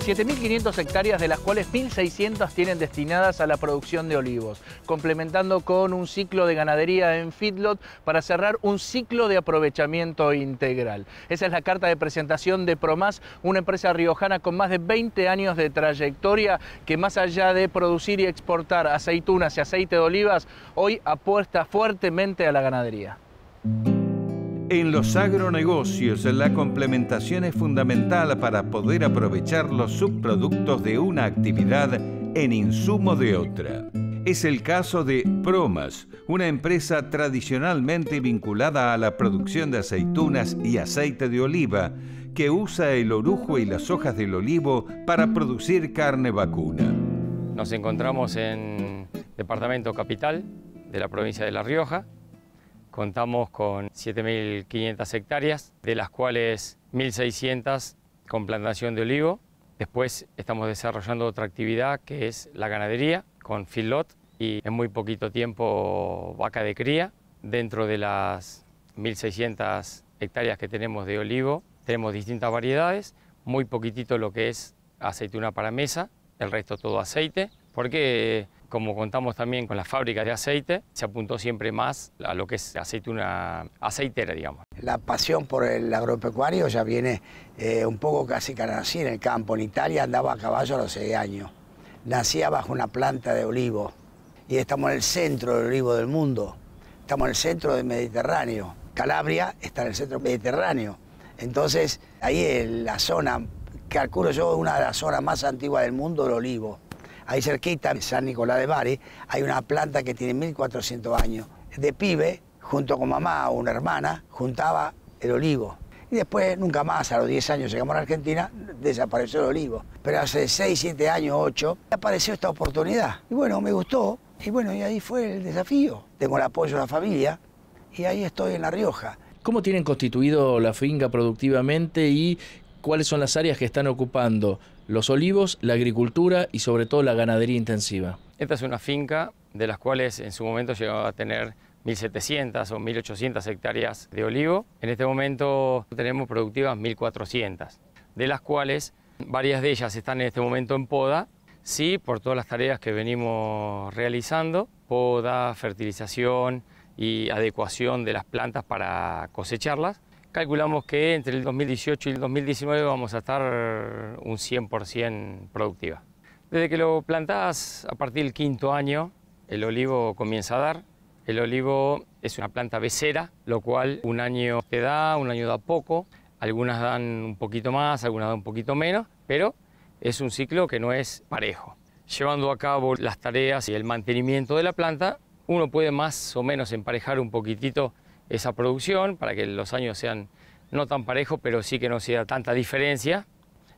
7.500 hectáreas, de las cuales 1.600 tienen destinadas a la producción de olivos, complementando con un ciclo de ganadería en feedlot para cerrar un ciclo de aprovechamiento integral. Esa es la carta de presentación de Promás, una empresa riojana con más de 20 años de trayectoria que más allá de producir y exportar aceitunas y aceite de olivas, hoy apuesta fuertemente a la ganadería. En los agronegocios, la complementación es fundamental para poder aprovechar los subproductos de una actividad en insumo de otra. Es el caso de Promas, una empresa tradicionalmente vinculada a la producción de aceitunas y aceite de oliva, que usa el orujo y las hojas del olivo para producir carne vacuna. Nos encontramos en Departamento Capital de la provincia de La Rioja, contamos con 7.500 hectáreas, de las cuales 1.600 con plantación de olivo. Después estamos desarrollando otra actividad que es la ganadería con filot y en muy poquito tiempo vaca de cría. Dentro de las 1.600 hectáreas que tenemos de olivo tenemos distintas variedades, muy poquitito lo que es aceituna para mesa, el resto todo aceite, porque como contamos también con las fábricas de aceite, se apuntó siempre más a lo que es aceite, una aceitera, digamos. La pasión por el agropecuario ya viene eh, un poco casi que nací en el campo. En Italia andaba a caballo a los seis años. Nacía bajo una planta de olivo. Y estamos en el centro del olivo del mundo. Estamos en el centro del Mediterráneo. Calabria está en el centro del mediterráneo. Entonces, ahí la zona, calculo yo, una de las zonas más antiguas del mundo, el olivo. Ahí cerquita, en San Nicolás de Bari, hay una planta que tiene 1400 años. De pibe, junto con mamá o una hermana, juntaba el olivo. Y después, nunca más, a los 10 años llegamos a la Argentina, desapareció el olivo. Pero hace 6, 7 años, 8, apareció esta oportunidad. Y bueno, me gustó. Y bueno, y ahí fue el desafío. Tengo el apoyo de la familia y ahí estoy en La Rioja. ¿Cómo tienen constituido la finca productivamente y cuáles son las áreas que están ocupando? los olivos, la agricultura y sobre todo la ganadería intensiva. Esta es una finca de las cuales en su momento llegaba a tener 1.700 o 1.800 hectáreas de olivo. En este momento tenemos productivas 1.400, de las cuales varias de ellas están en este momento en poda, sí, por todas las tareas que venimos realizando, poda, fertilización y adecuación de las plantas para cosecharlas, Calculamos que entre el 2018 y el 2019 vamos a estar un 100% productiva. Desde que lo plantás a partir del quinto año, el olivo comienza a dar. El olivo es una planta becera, lo cual un año te da, un año da poco. Algunas dan un poquito más, algunas dan un poquito menos, pero es un ciclo que no es parejo. Llevando a cabo las tareas y el mantenimiento de la planta, uno puede más o menos emparejar un poquitito esa producción para que los años sean no tan parejos, pero sí que no sea tanta diferencia.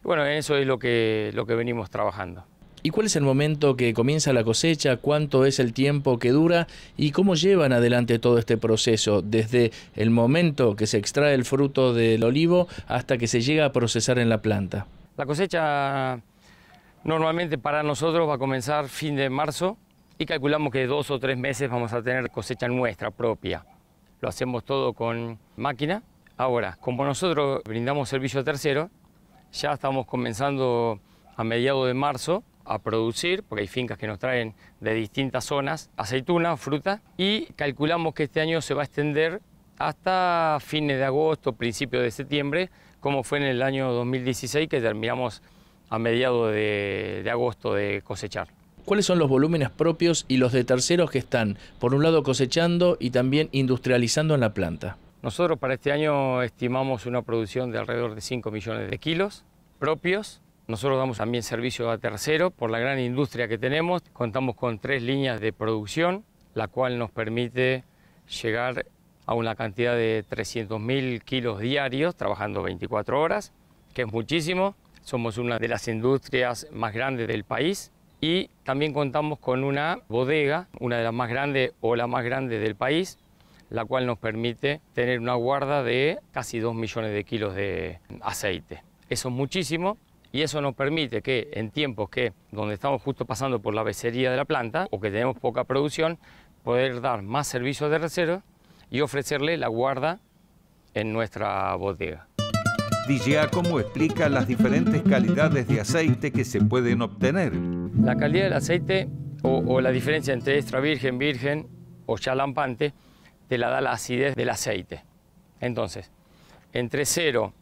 Bueno, eso es lo que, lo que venimos trabajando. ¿Y cuál es el momento que comienza la cosecha? ¿Cuánto es el tiempo que dura? ¿Y cómo llevan adelante todo este proceso? Desde el momento que se extrae el fruto del olivo hasta que se llega a procesar en la planta. La cosecha normalmente para nosotros va a comenzar fin de marzo y calculamos que dos o tres meses vamos a tener cosecha nuestra propia lo hacemos todo con máquina. Ahora, como nosotros brindamos servicio tercero, ya estamos comenzando a mediados de marzo a producir, porque hay fincas que nos traen de distintas zonas, aceitunas, fruta, y calculamos que este año se va a extender hasta fines de agosto, principios de septiembre, como fue en el año 2016 que terminamos a mediados de, de agosto de cosechar. ¿Cuáles son los volúmenes propios y los de terceros que están, por un lado, cosechando y también industrializando en la planta? Nosotros para este año estimamos una producción de alrededor de 5 millones de kilos propios. Nosotros damos también servicio a terceros por la gran industria que tenemos. Contamos con tres líneas de producción, la cual nos permite llegar a una cantidad de 300.000 kilos diarios trabajando 24 horas, que es muchísimo. Somos una de las industrias más grandes del país y también contamos con una bodega, una de las más grandes o la más grande del país, la cual nos permite tener una guarda de casi 2 millones de kilos de aceite. Eso es muchísimo y eso nos permite que en tiempos que donde estamos justo pasando por la becería de la planta o que tenemos poca producción, poder dar más servicios de reserva y ofrecerle la guarda en nuestra bodega. DJ cómo explica las diferentes calidades de aceite que se pueden obtener la calidad del aceite o, la diferencia entre extra virgen, virgen o ya lampante te la da la acidez del aceite. Entonces, entre 0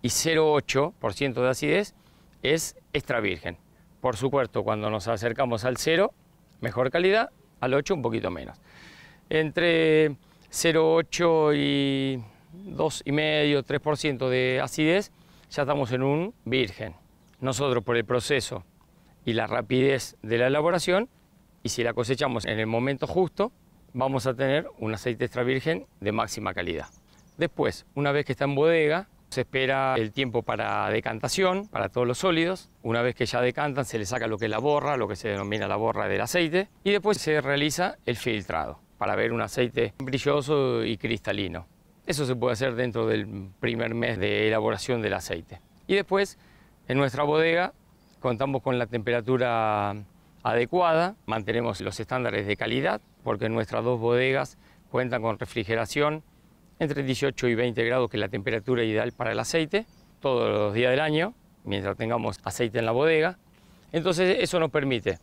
y 0,8% de acidez es extra virgen. Por supuesto, cuando nos acercamos al 0, mejor calidad, al 8 un poquito menos. Entre 0,8 y 2,5, 3% de acidez, ya estamos en un virgen. Nosotros por el proceso y la rapidez de la elaboración. Y si la cosechamos en el momento justo, vamos a tener un aceite extra virgen de máxima calidad. Después, una vez que está en bodega, se espera el tiempo para decantación, para todos los sólidos. Una vez que ya decantan, se le saca lo que es la borra, lo que se denomina la borra del aceite. Y después se realiza el filtrado, para ver un aceite brilloso y cristalino. Eso se puede hacer dentro del primer mes de elaboración del aceite. Y después, en nuestra bodega, contamos con la temperatura adecuada, mantenemos los estándares de calidad, porque nuestras dos bodegas cuentan con refrigeración entre 18 y 20 grados, que es la temperatura ideal para el aceite, todos los días del año, mientras tengamos aceite en la bodega. Entonces eso nos permite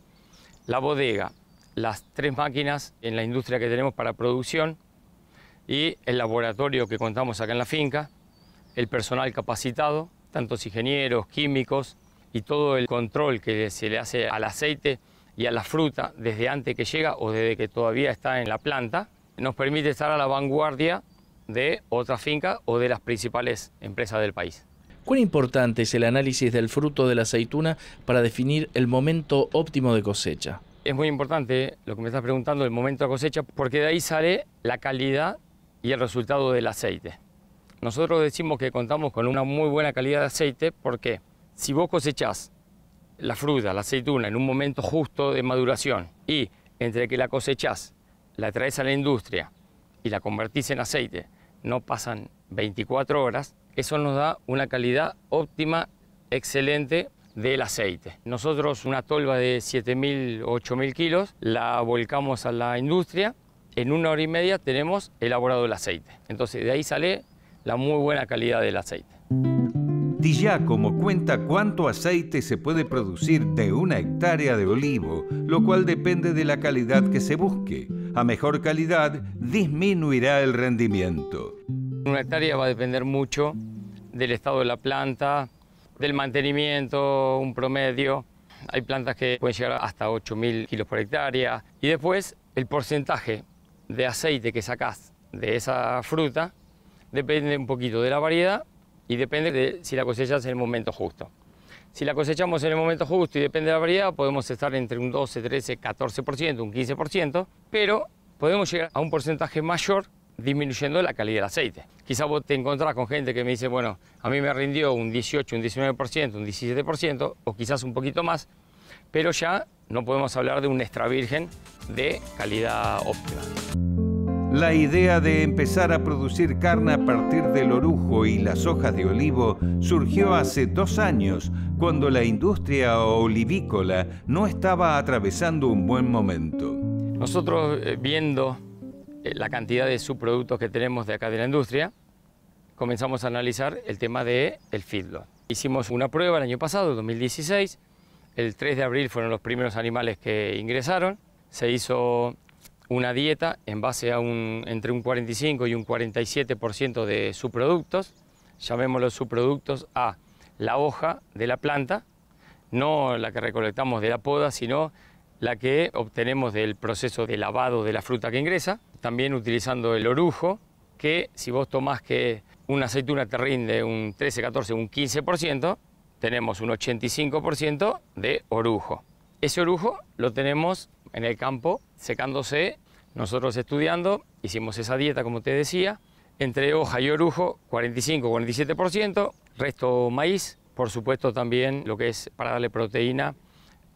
la bodega, las tres máquinas en la industria que tenemos para producción y el laboratorio que contamos acá en la finca, el personal capacitado, tantos ingenieros, químicos, y todo el control que se le hace al aceite y a la fruta desde antes que llega o desde que todavía está en la planta, nos permite estar a la vanguardia de otra finca o de las principales empresas del país. ¿Cuán importante es el análisis del fruto de la aceituna para definir el momento óptimo de cosecha? Es muy importante lo que me estás preguntando, el momento de cosecha, porque de ahí sale la calidad y el resultado del aceite. Nosotros decimos que contamos con una muy buena calidad de aceite, ¿por qué? Si vos cosechás la fruta, la aceituna, en un momento justo de maduración y entre que la cosechas, la traes a la industria y la convertís en aceite, no pasan 24 horas, eso nos da una calidad óptima, excelente del aceite. Nosotros una tolva de 7.000, 8.000 kilos la volcamos a la industria, en una hora y media tenemos elaborado el aceite. Entonces de ahí sale la muy buena calidad del aceite. Di como cuenta cuánto aceite se puede producir de una hectárea de olivo, lo cual depende de la calidad que se busque. A mejor calidad, disminuirá el rendimiento. Una hectárea va a depender mucho del estado de la planta, del mantenimiento, un promedio. Hay plantas que pueden llegar hasta 8.000 kilos por hectárea. Y después, el porcentaje de aceite que sacás de esa fruta depende un poquito de la variedad y depende de si la cosechas en el momento justo. Si la cosechamos en el momento justo y depende de la variedad, podemos estar entre un 12, 13, 14%, un 15%, pero podemos llegar a un porcentaje mayor disminuyendo la calidad del aceite. Quizás vos te encontrás con gente que me dice, bueno, a mí me rindió un 18, un 19%, un 17%, o quizás un poquito más, pero ya no podemos hablar de un extra virgen de calidad óptima. La idea de empezar a producir carne a partir del orujo y las hojas de olivo surgió hace dos años, cuando la industria olivícola no estaba atravesando un buen momento. Nosotros, eh, viendo eh, la cantidad de subproductos que tenemos de acá de la industria, comenzamos a analizar el tema del el feedlot. Hicimos una prueba el año pasado, 2016. El 3 de abril fueron los primeros animales que ingresaron. Se hizo una dieta en base a un, entre un 45 y un 47% de subproductos, llamémoslos subproductos a la hoja de la planta, no la que recolectamos de la poda, sino la que obtenemos del proceso de lavado de la fruta que ingresa, también utilizando el orujo, que si vos tomás que una aceituna te rinde un 13, 14, un 15%, tenemos un 85% de orujo. Ese orujo lo tenemos en el campo, secándose, nosotros estudiando, hicimos esa dieta, como te decía, entre hoja y orujo, 45-47%, resto maíz, por supuesto también lo que es para darle proteína,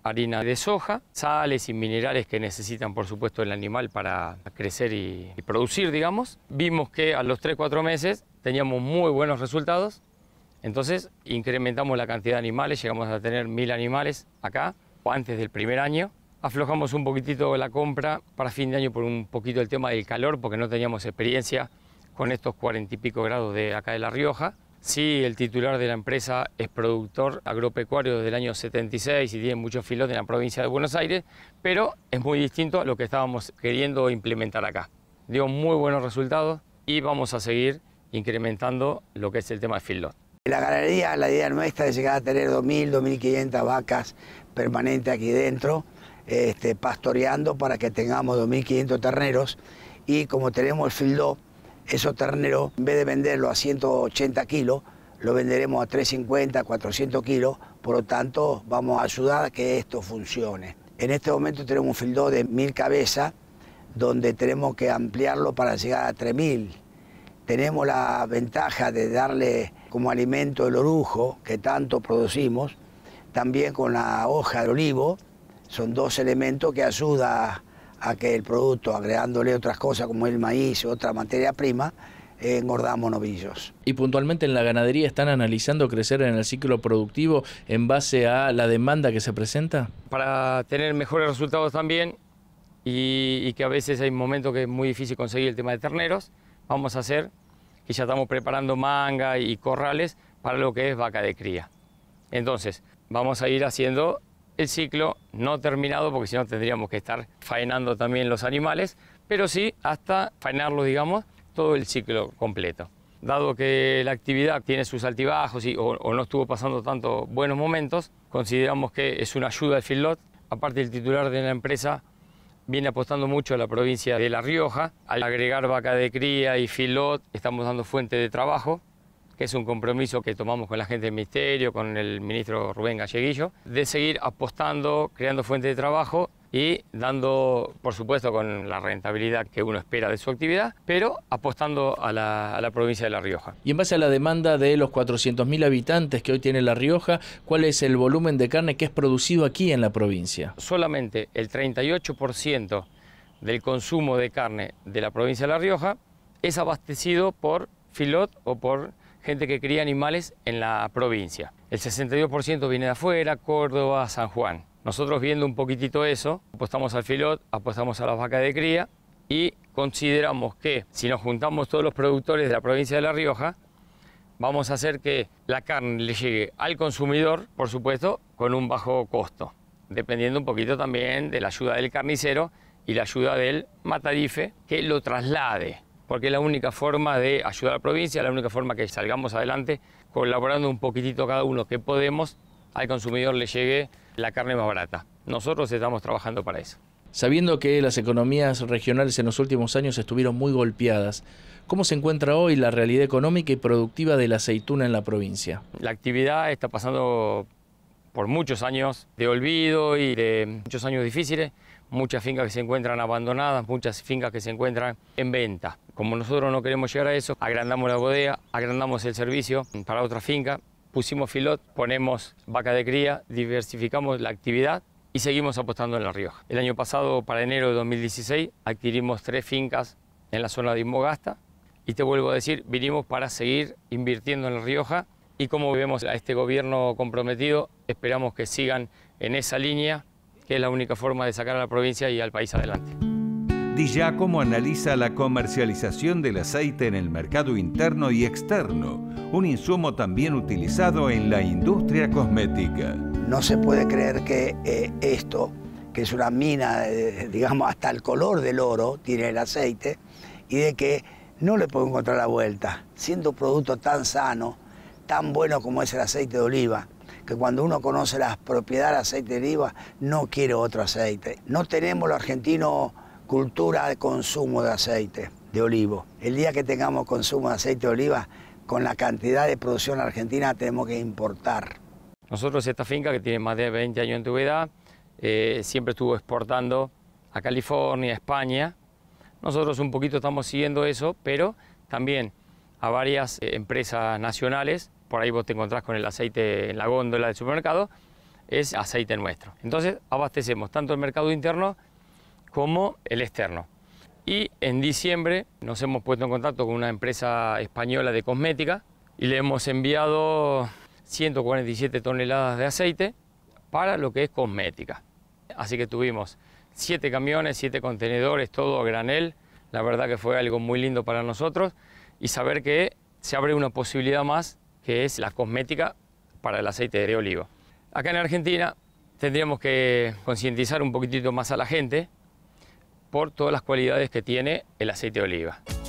harina de soja, sales y minerales que necesitan por supuesto el animal para crecer y, producir, digamos. Vimos que a los 3-4 meses teníamos muy buenos resultados, entonces incrementamos la cantidad de animales, llegamos a tener mil animales acá ...o antes del primer año aflojamos un poquitito la compra para fin de año por un poquito el tema del calor, porque no teníamos experiencia con estos cuarenta y pico grados de acá de La Rioja. Sí, el titular de la empresa es productor agropecuario desde el año 76 y tiene muchos filos en la provincia de Buenos Aires, pero es muy distinto a lo que estábamos queriendo implementar acá. Dio muy buenos resultados y vamos a seguir incrementando lo que es el tema de En La galería, la idea nuestra es llegar a tener 2.000, 2.500 vacas permanentes aquí dentro este, pastoreando para que tengamos 2.500 terneros y como tenemos el fildo esos terneros, en vez de venderlo a 180 kilos, lo venderemos a 350, 400 kilos, por lo tanto vamos a ayudar a que esto funcione. En este momento tenemos un fildo de 1.000 cabezas, donde tenemos que ampliarlo para llegar a 3.000. Tenemos la ventaja de darle como alimento el orujo que tanto producimos, también con la hoja de olivo, son dos elementos que ayudan a que el producto, agregándole otras cosas como el maíz, otra materia prima, eh, engordamos novillos. Y puntualmente en la ganadería están analizando crecer en el ciclo productivo en base a la demanda que se presenta. Para tener mejores resultados también y, que a veces hay momentos que es muy difícil conseguir el tema de terneros, vamos a hacer que ya estamos preparando manga y corrales para lo que es vaca de cría. Entonces, vamos a ir haciendo el ciclo no terminado, porque si no tendríamos que estar faenando también los animales, pero sí hasta faenarlos, digamos, todo el ciclo completo. Dado que la actividad tiene sus altibajos y, o, no estuvo pasando tanto buenos momentos, consideramos que es una ayuda al filot. Aparte, el titular de la empresa viene apostando mucho a la provincia de La Rioja. Al agregar vaca de cría y filot, estamos dando fuente de trabajo que es un compromiso que tomamos con la gente del Ministerio, con el ministro Rubén Galleguillo, de seguir apostando, creando fuentes de trabajo y dando, por supuesto, con la rentabilidad que uno espera de su actividad, pero apostando a la, a la provincia de La Rioja. Y en base a la demanda de los 400.000 habitantes que hoy tiene La Rioja, ¿cuál es el volumen de carne que es producido aquí en la provincia? Solamente el 38% del consumo de carne de la provincia de La Rioja es abastecido por filot o por gente que cría animales en la provincia. El 62% viene de afuera, Córdoba, San Juan. Nosotros viendo un poquitito eso, apostamos al filot, apostamos a las vacas de cría y consideramos que si nos juntamos todos los productores de la provincia de La Rioja, vamos a hacer que la carne le llegue al consumidor, por supuesto, con un bajo costo, dependiendo un poquito también de la ayuda del carnicero y la ayuda del matadife que lo traslade porque es la única forma de ayudar a la provincia, la única forma que salgamos adelante, colaborando un poquitito cada uno que podemos, al consumidor le llegue la carne más barata. Nosotros estamos trabajando para eso. Sabiendo que las economías regionales en los últimos años estuvieron muy golpeadas, ¿cómo se encuentra hoy la realidad económica y productiva de la aceituna en la provincia? La actividad está pasando por muchos años de olvido y de muchos años difíciles muchas fincas que se encuentran abandonadas, muchas fincas que se encuentran en venta. Como nosotros no queremos llegar a eso, agrandamos la bodega, agrandamos el servicio para otra finca, pusimos filot, ponemos vaca de cría, diversificamos la actividad y seguimos apostando en La Rioja. El año pasado, para enero de 2016, adquirimos tres fincas en la zona de Inmogasta... y te vuelvo a decir, vinimos para seguir invirtiendo en La Rioja y como vemos a este gobierno comprometido, esperamos que sigan en esa línea que es la única forma de sacar a la provincia y al país adelante. Di como analiza la comercialización del aceite en el mercado interno y externo, un insumo también utilizado en la industria cosmética. No se puede creer que eh, esto, que es una mina, eh, digamos, hasta el color del oro tiene el aceite, y de que no le puedo encontrar la vuelta, siendo un producto tan sano, tan bueno como es el aceite de oliva, que cuando uno conoce las propiedades del aceite de oliva, no quiere otro aceite. No tenemos los argentinos cultura de consumo de aceite de olivo. El día que tengamos consumo de aceite de oliva, con la cantidad de producción argentina tenemos que importar. Nosotros esta finca, que tiene más de 20 años de antigüedad, eh, siempre estuvo exportando a California, a España. Nosotros un poquito estamos siguiendo eso, pero también a varias eh, empresas nacionales por ahí vos te encontrás con el aceite en la góndola del supermercado, es aceite nuestro. Entonces abastecemos tanto el mercado interno como el externo. Y en diciembre nos hemos puesto en contacto con una empresa española de cosmética y le hemos enviado 147 toneladas de aceite para lo que es cosmética. Así que tuvimos 7 camiones, 7 contenedores, todo a granel. La verdad que fue algo muy lindo para nosotros y saber que se abre una posibilidad más que es la cosmética para el aceite de oliva. Acá en Argentina tendríamos que concientizar un poquitito más a la gente por todas las cualidades que tiene el aceite de oliva.